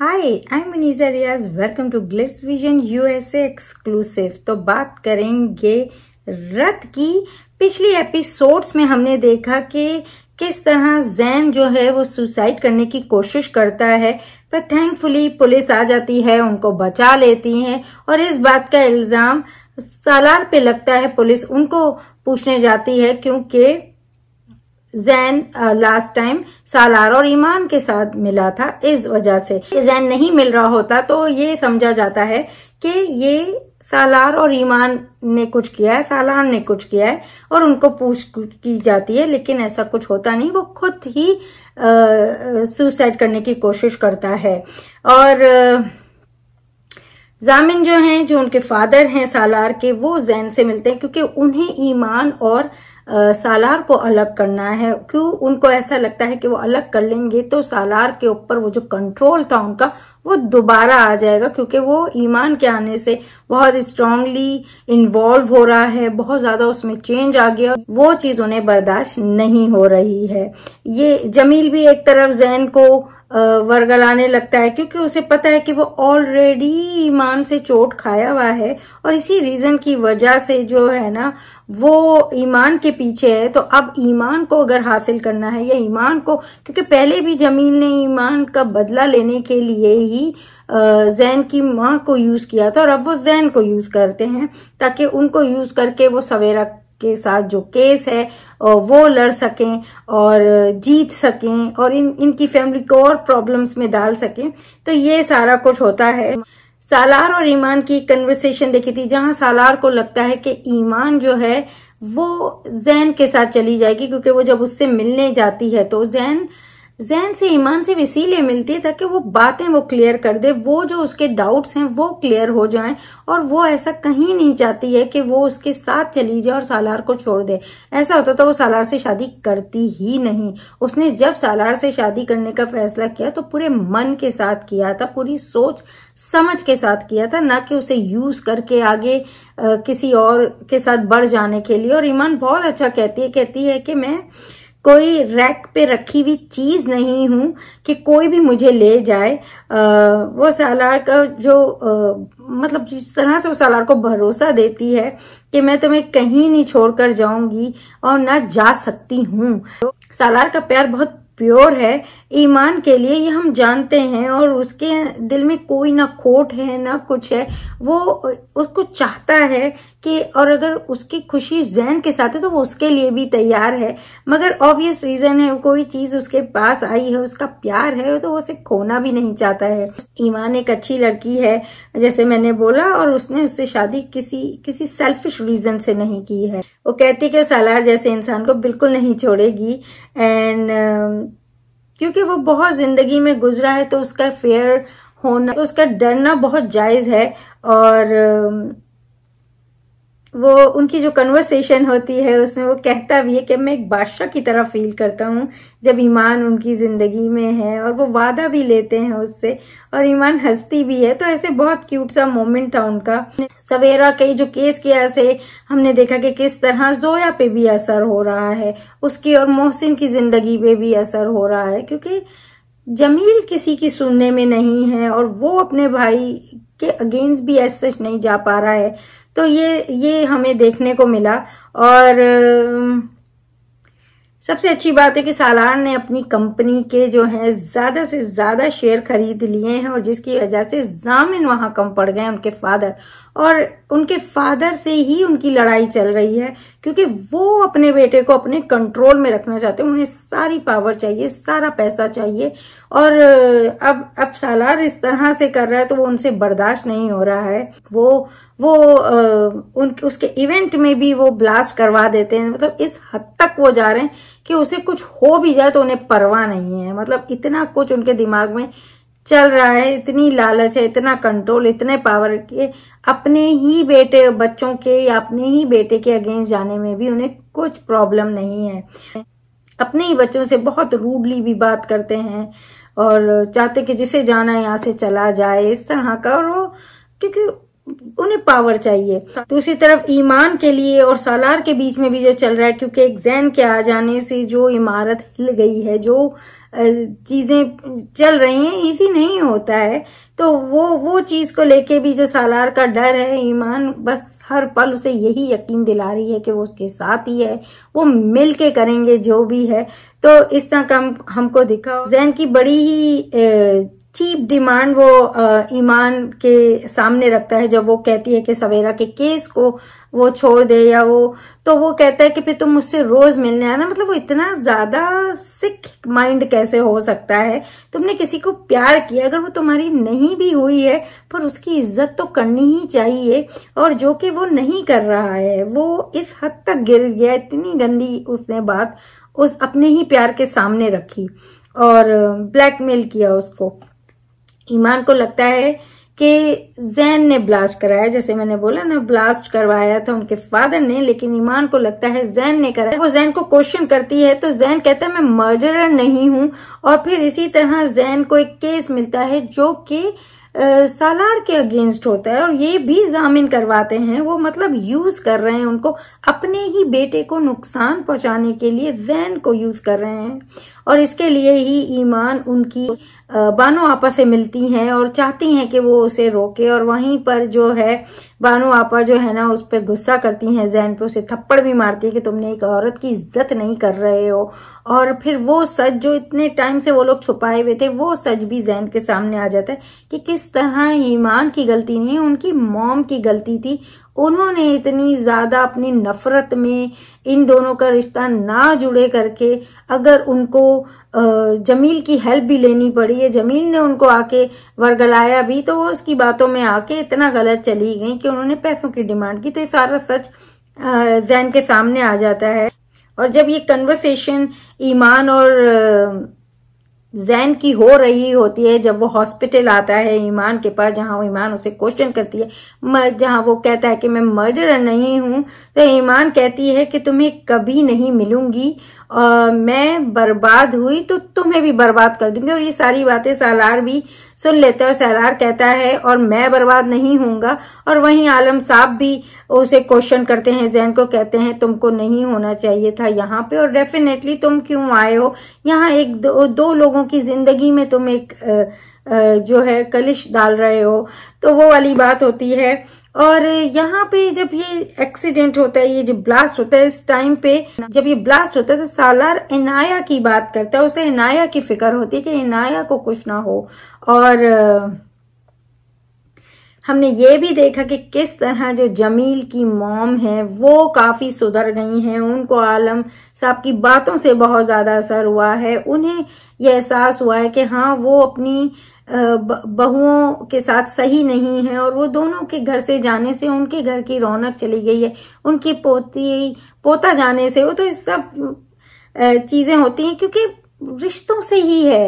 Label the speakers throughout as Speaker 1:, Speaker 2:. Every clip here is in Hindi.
Speaker 1: hi I am Manija Riaz welcome to glitz vision USA exclusive तो बात करेंगे रथ की पिछली एपिसोड्स में हमने देखा कि किस तरह जैन जो है वो सुसाइड करने की कोशिश करता है पर थैंकफुली पुलिस आ जाती है उनको बचा लेती है और इस बात का इल्जाम सालार पे लगता है पुलिस उनको पूछने जाती है क्योंकि जैन लास्ट टाइम सालार और ईमान के साथ मिला था इस वजह से जैन नहीं मिल रहा होता तो ये समझा जाता है कि ये सालार और ईमान ने कुछ किया है सालार ने कुछ किया है और उनको पूछ की जाती है लेकिन ऐसा कुछ होता नहीं वो खुद ही सुसाइड करने की कोशिश करता है और जामिन जो हैं जो उनके फादर हैं सालार के वो जैन से मिलते हैं क्योंकि उन्हें ईमान और सालार को अलग करना है क्यों उनको ऐसा लगता है कि वो अलग कर लेंगे तो सालार के ऊपर वो जो कंट्रोल था उनका वो दोबारा आ जाएगा क्योंकि वो ईमान के आने से बहुत स्ट्रांगली इन्वॉल्व हो रहा है बहुत ज्यादा उसमें चेंज आ गया वो चीज उन्हें बर्दाश्त नहीं हो रही है ये जमील भी एक तरफ जैन को वर्गलाने लगता है क्योंकि उसे पता है कि वो ऑलरेडी ईमान से चोट खाया हुआ है और इसी रीजन की वजह से जो है ना वो ईमान के पीछे है तो अब ईमान को अगर हासिल करना है या ईमान को क्योंकि पहले भी जमील ने ईमान का बदला लेने के लिए ही जैन की माँ को यूज किया था और अब वो जैन को यूज करते हैं ताकि उनको यूज करके वो सवेरा के साथ जो केस है वो लड़ सकें और जीत सकें और इन इनकी फैमिली को और प्रॉब्लम्स में डाल सकें तो ये सारा कुछ होता है सालार और ईमान की कन्वर्सेशन देखी थी जहां सालार को लगता है कि ईमान जो है वो जैन के साथ चली जाएगी क्योंकि वो जब उससे मिलने जाती है तो जैन जहन से ईमान सिर्फ इसीलिए मिलती है ताकि वो बातें वो क्लियर कर दे वो जो उसके डाउट्स हैं वो क्लियर हो जाएं और वो ऐसा कहीं नहीं चाहती है कि वो उसके साथ चली जाए और सालार को छोड़ दे ऐसा होता तो वो सालार से शादी करती ही नहीं उसने जब सालार से शादी करने का फैसला किया तो पूरे मन के साथ किया था पूरी सोच समझ के साथ किया था ना कि उसे यूज करके आगे आ, किसी और के साथ बढ़ जाने के लिए और ईमान बहुत अच्छा कहती है कहती है कि मैं कोई रैक पे रखी हुई चीज नहीं हूं कि कोई भी मुझे ले जाए आ, वो सालार का जो आ, मतलब जिस तरह से वो सालार को भरोसा देती है कि मैं तुम्हें कहीं नहीं छोड़कर जाऊंगी और ना जा सकती हूँ तो सालार का प्यार बहुत प्योर है ईमान के लिए ये हम जानते हैं और उसके दिल में कोई ना खोट है ना कुछ है वो उसको चाहता है कि और अगर उसकी खुशी जहन के साथ है तो वो उसके लिए भी तैयार है मगर ऑब्वियस रीजन है कोई चीज उसके पास आई है उसका प्यार है तो वो उसे खोना भी नहीं चाहता है ईमान एक अच्छी लड़की है जैसे मैंने बोला और उसने उससे शादी किसी किसी सेल्फिश रीजन से नहीं की है वो कहती कि सालार जैसे इंसान को बिल्कुल नहीं छोड़ेगी एंड um, क्योंकि वो बहुत जिंदगी में गुजरा है तो उसका फेयर होना तो उसका डरना बहुत जायज है और um, वो उनकी जो कन्वर्सेशन होती है उसमें वो कहता भी है कि मैं एक बादशाह की तरह फील करता हूँ जब ईमान उनकी ज़िंदगी में है और वो वादा भी लेते हैं उससे और ईमान हंसती भी है तो ऐसे बहुत क्यूट सा मोमेंट था उनका सवेरा कई जो केस किया से हमने देखा कि किस तरह जोया पे भी असर हो रहा है उसकी और मोहसिन की ज़िंदगी पे भी असर हो रहा है क्योंकि जमील किसी की सुनने में नहीं है और वो अपने भाई के अगेंस्ट भी ऐसा नहीं जा पा रहा है तो ये ये हमें देखने को मिला और सबसे अच्छी बात है कि सालार ने अपनी कंपनी के जो है ज्यादा से ज्यादा शेयर खरीद लिए हैं और जिसकी वजह से जामिन वहां कम पड़ गए उनके फादर और उनके फादर से ही उनकी लड़ाई चल रही है क्योंकि वो अपने बेटे को अपने कंट्रोल में रखना चाहते हैं उन्हें सारी पावर चाहिए सारा पैसा चाहिए और अब अब सालार इस तरह से कर रहा है तो वो उनसे बर्दाश्त नहीं हो रहा है वो वो उन उसके इवेंट में भी वो ब्लास्ट करवा देते हैं मतलब इस हद तक वो जा रहे हैं कि उसे कुछ हो भी जाए तो उन्हें परवाह नहीं है मतलब इतना कुछ उनके दिमाग में चल रहा है इतनी लालच है इतना कंट्रोल इतने पावर के अपने ही बेटे बच्चों के या अपने ही बेटे के अगेंस्ट जाने में भी उन्हें कुछ प्रॉब्लम नहीं है अपने ही बच्चों से बहुत रूडली भी बात करते हैं और चाहते कि जिसे जाना है यहाँ से चला जाए इस तरह का और वो क्योंकि उन्हें पावर चाहिए दूसरी तो तरफ ईमान के लिए और सालार के बीच में भी जो चल रहा है क्योंकि जैन के आ जाने से जो इमारत हिल गई है जो चीजें चल रही हैं इजी नहीं होता है तो वो वो चीज को लेके भी जो सालार का डर है ईमान बस हर पल उसे यही यकीन दिला रही है कि वो उसके साथ ही है वो मिलके करेंगे जो भी है तो इस तरह का हम, हमको दिखा जैन की बड़ी ही ए, चीप डिमांड वो ईमान के सामने रखता है जब वो कहती है कि सवेरा के केस को वो छोड़ दे या वो तो वो कहता है कि फिर तुम मुझसे रोज मिलने आना मतलब वो इतना ज्यादा सिक माइंड कैसे हो सकता है तुमने किसी को प्यार किया अगर वो तुम्हारी नहीं भी हुई है पर उसकी इज्जत तो करनी ही चाहिए और जो कि वो नहीं कर रहा है वो इस हद तक गिर गया इतनी गंदी उसने बात उस अपने ही प्यार के सामने रखी और ब्लैकमेल किया उसको ईमान को लगता है कि जैन ने ब्लास्ट कराया जैसे मैंने बोला ना ब्लास्ट करवाया था उनके फादर ने लेकिन ईमान को लगता है जैन ने कराया वो जैन को क्वेश्चन करती है तो जैन कहता है मैं मर्डरर नहीं हूं और फिर इसी तरह जैन को एक केस मिलता है जो कि सालार के अगेंस्ट होता है और ये भी जामिन करवाते हैं वो मतलब यूज कर रहे हैं उनको अपने ही बेटे को नुकसान पहुंचाने के लिए जैन को यूज कर रहे हैं और इसके लिए ही ईमान उनकी बानो आपा से मिलती हैं और चाहती हैं कि वो उसे रोके और वहीं पर जो है बानो आपा जो है ना उस पर गुस्सा करती हैं जैन पे उसे थप्पड़ भी मारती है कि तुमने एक औरत की इज्जत नहीं कर रहे हो और फिर वो सच जो इतने टाइम से वो लोग छुपाए हुए थे वो सच भी जैन के सामने आ जाता है कि किस तरह ईमान की गलती नहीं है उनकी मॉम की गलती थी उन्होंने इतनी ज्यादा अपनी नफरत में इन दोनों का रिश्ता ना जुड़े करके अगर उनको जमील की हेल्प भी लेनी पड़ी है जमील ने उनको आके वर्गलाया भी तो वो उसकी बातों में आके इतना गलत चली गई कि उन्होंने पैसों की डिमांड की तो ये सारा सच जैन के सामने आ जाता है और जब ये कन्वर्सेशन ईमान और जैन की हो रही होती है जब वो हॉस्पिटल आता है ईमान के पास जहाँ वो ईमान उसे क्वेश्चन करती है जहाँ वो कहता है कि मैं मर्डर नहीं हूं तो ईमान कहती है कि तुम्हें कभी नहीं मिलूंगी आ, मैं बर्बाद हुई तो तुम्हें भी बर्बाद कर दूंगी और ये सारी बातें सालार भी सुन लेते हैं और सालार कहता है और मैं बर्बाद नहीं होऊंगा और वहीं आलम साहब भी उसे क्वेश्चन करते हैं जैन को कहते हैं तुमको नहीं होना चाहिए था यहाँ पे और डेफिनेटली तुम क्यों आए हो यहाँ एक दो, दो लोगों की जिंदगी में तुम एक आ, जो है कलिश डाल रहे हो तो वो वाली बात होती है और यहाँ पे जब ये एक्सीडेंट होता है ये जो ब्लास्ट होता है इस टाइम पे जब ये ब्लास्ट होता है तो सालार इनाया की बात करता है उसे इनाया की फिक्र होती है कि इनाया को कुछ ना हो और हमने ये भी देखा कि किस तरह जो जमील की मॉम है वो काफ़ी सुधर गई हैं उनको आलम साहब की बातों से बहुत ज़्यादा असर हुआ है उन्हें यह एहसास हुआ है कि हाँ वो अपनी बहुओं के साथ सही नहीं है और वो दोनों के घर से जाने से उनके घर की रौनक चली गई है उनकी पोती पोता जाने से वो तो इस सब चीज़ें होती हैं क्योंकि रिश्तों से ही है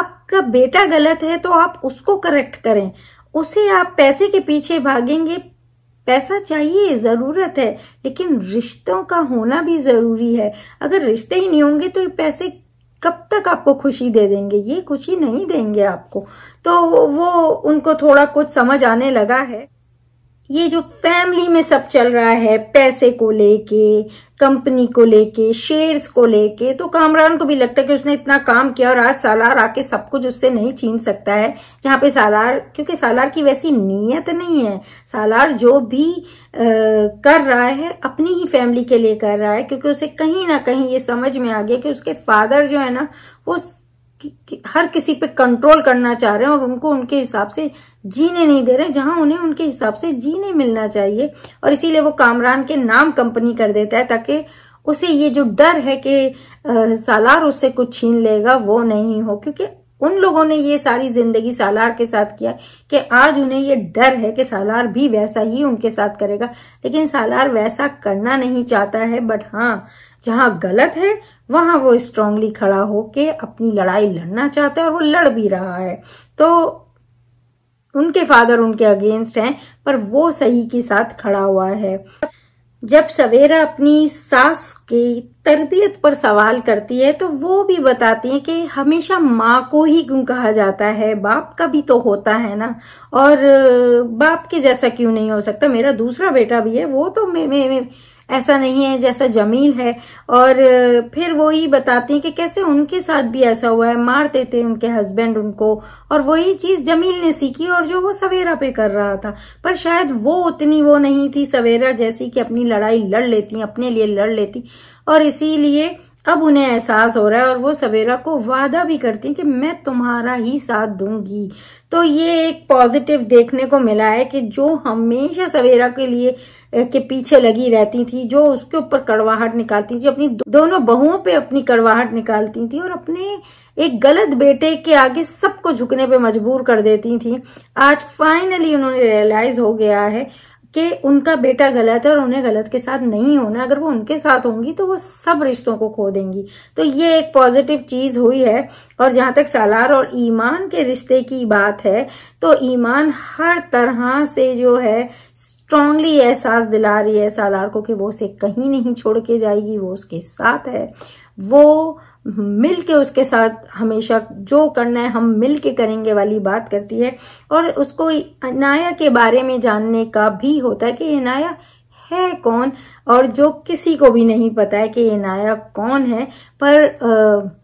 Speaker 1: आपका बेटा गलत है तो आप उसको करेक्ट करें उसे आप पैसे के पीछे भागेंगे पैसा चाहिए जरूरत है लेकिन रिश्तों का होना भी जरूरी है अगर रिश्ते ही नहीं होंगे तो ये पैसे कब तक आपको खुशी दे देंगे ये खुशी नहीं देंगे आपको तो वो उनको थोड़ा कुछ समझ आने लगा है ये जो फैमिली में सब चल रहा है पैसे को लेके कंपनी को लेके शेयर्स को लेके तो कामरान को भी लगता है कि उसने इतना काम किया और आज सालार आके सब कुछ उससे नहीं छीन सकता है जहां पे सालार क्योंकि सालार की वैसी नीयत नहीं है सालार जो भी आ, कर रहा है अपनी ही फैमिली के लिए कर रहा है क्योंकि उसे कहीं ना कहीं ये समझ में आ गया कि उसके फादर जो है ना वो कि, कि, हर किसी पे कंट्रोल करना चाह रहे हैं और उनको उनके हिसाब से जीने नहीं दे रहे हैं जहां उन्हें उनके हिसाब से जीने मिलना चाहिए और इसीलिए वो कामरान के नाम कंपनी कर देता है ताकि उसे ये जो डर है कि सालार उससे कुछ छीन लेगा वो नहीं हो क्योंकि उन लोगों ने ये सारी जिंदगी सालार के साथ किया कि आज उन्हें ये डर है कि सालार भी वैसा ही उनके साथ करेगा लेकिन सालार वैसा करना नहीं चाहता है बट हाँ जहां गलत है वहां वो स्ट्रांगली खड़ा होके अपनी लड़ाई लड़ना चाहता है और वो लड़ भी रहा है तो उनके फादर उनके अगेंस्ट हैं पर वो सही के साथ खड़ा हुआ है जब सवेरा अपनी सास की तरबियत पर सवाल करती है तो वो भी बताती है कि हमेशा माँ को ही क्यों कहा जाता है बाप का भी तो होता है ना और बाप के जैसा क्यों नहीं हो सकता मेरा दूसरा बेटा भी है वो तो मे, मे, मे, ऐसा नहीं है जैसा जमील है और फिर वो ही बताती है कि कैसे उनके साथ भी ऐसा हुआ है मारते थे उनके हस्बैंड उनको और वही चीज जमील ने सीखी और जो वो सवेरा पे कर रहा था पर शायद वो उतनी वो नहीं थी सवेरा जैसी कि अपनी लड़ाई लड़ लेती अपने लिए लड़ लेती और इसीलिए अब उन्हें एहसास हो रहा है और वो सवेरा को वादा भी करती हैं कि मैं तुम्हारा ही साथ दूंगी तो ये एक पॉजिटिव देखने को मिला है कि जो हमेशा सवेरा के लिए के पीछे लगी रहती थी जो उसके ऊपर कड़वाहट निकालती थी अपनी दोनों बहुओं पे अपनी कड़वाहट निकालती थी और अपने एक गलत बेटे के आगे सबको झुकने पर मजबूर कर देती थी आज फाइनली उन्होंने रियलाइज हो गया है कि उनका बेटा गलत है और उन्हें गलत के साथ नहीं होना अगर वो उनके साथ होंगी तो वो सब रिश्तों को खो देंगी तो ये एक पॉजिटिव चीज हुई है और जहां तक सालार और ईमान के रिश्ते की बात है तो ईमान हर तरह से जो है स्ट्रांगली एहसास दिला रही है सालार को कि वो उसे कहीं नहीं छोड़ के जाएगी वो उसके साथ है वो मिलके उसके साथ हमेशा जो करना है हम मिल के करेंगे वाली बात करती है और उसको अनाया के बारे में जानने का भी होता है कि नाया है कौन और जो किसी को भी नहीं पता है कि अनाया कौन है पर आ,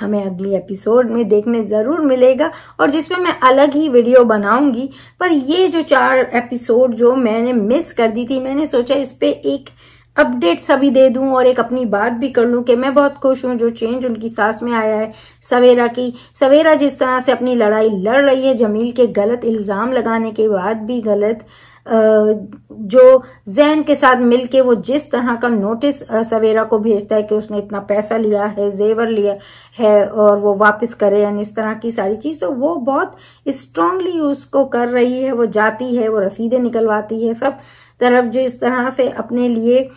Speaker 1: हमें अगली एपिसोड में देखने जरूर मिलेगा और जिसमें मैं अलग ही वीडियो बनाऊंगी पर ये जो चार एपिसोड जो मैंने मिस कर दी थी मैंने सोचा इस पे एक अपडेट सभी दे दूं और एक अपनी बात भी कर लूं कि मैं बहुत खुश हूं जो चेंज उनकी सास में आया है सवेरा की सवेरा जिस तरह से अपनी लड़ाई लड़ रही है जमील के गलत इल्जाम लगाने के बाद भी गलत जो जैन के साथ मिलके वो जिस तरह का नोटिस सवेरा को भेजता है कि उसने इतना पैसा लिया है जेवर लिया है और वो वापस करे यानी इस तरह की सारी चीज तो वो बहुत स्ट्रांगली उसको कर रही है वो जाती है वो रसीदे निकलवाती है सब तरफ जो इस तरह से अपने लिए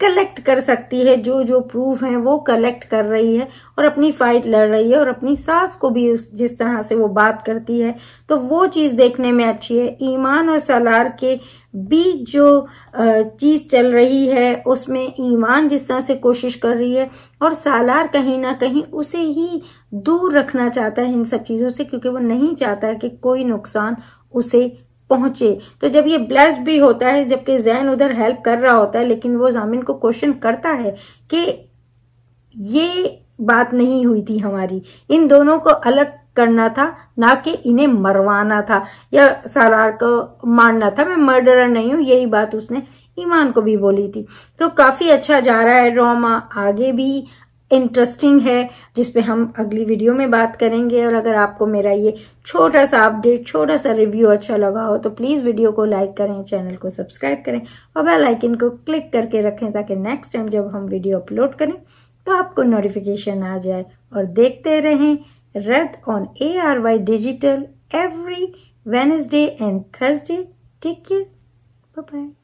Speaker 1: कलेक्ट कर सकती है जो जो प्रूफ है वो कलेक्ट कर रही है और अपनी फाइट लड़ रही है और अपनी सास को भी उस जिस तरह से वो बात करती है तो वो चीज देखने में अच्छी है ईमान और सलार के बीच जो चीज चल रही है उसमें ईमान जिस तरह से कोशिश कर रही है और सालार कहीं ना कहीं उसे ही दूर रखना चाहता है इन सब चीजों से क्योंकि वो नहीं चाहता है कि कोई नुकसान उसे पहुंचे तो जब ये ब्लेस्ड भी होता है जबकि जैन उधर हेल्प कर रहा होता है लेकिन वो जामिन को क्वेश्चन करता है कि ये बात नहीं हुई थी हमारी इन दोनों को अलग करना था ना कि इन्हें मरवाना था या सालार को मारना था मैं मर्डरर नहीं हूं यही बात उसने ईमान को भी बोली थी तो काफी अच्छा जा रहा है रोमा आगे भी इंटरेस्टिंग है जिसपे हम अगली वीडियो में बात करेंगे और अगर आपको मेरा ये छोटा सा अपडेट छोटा सा रिव्यू अच्छा लगा हो तो प्लीज़ वीडियो को लाइक करें चैनल को सब्सक्राइब करें और बेल आइकन को क्लिक करके रखें ताकि नेक्स्ट टाइम जब हम वीडियो अपलोड करें तो आपको नोटिफिकेशन आ जाए और देखते रहें रद on A R Y digital every Wednesday and Thursday take care bye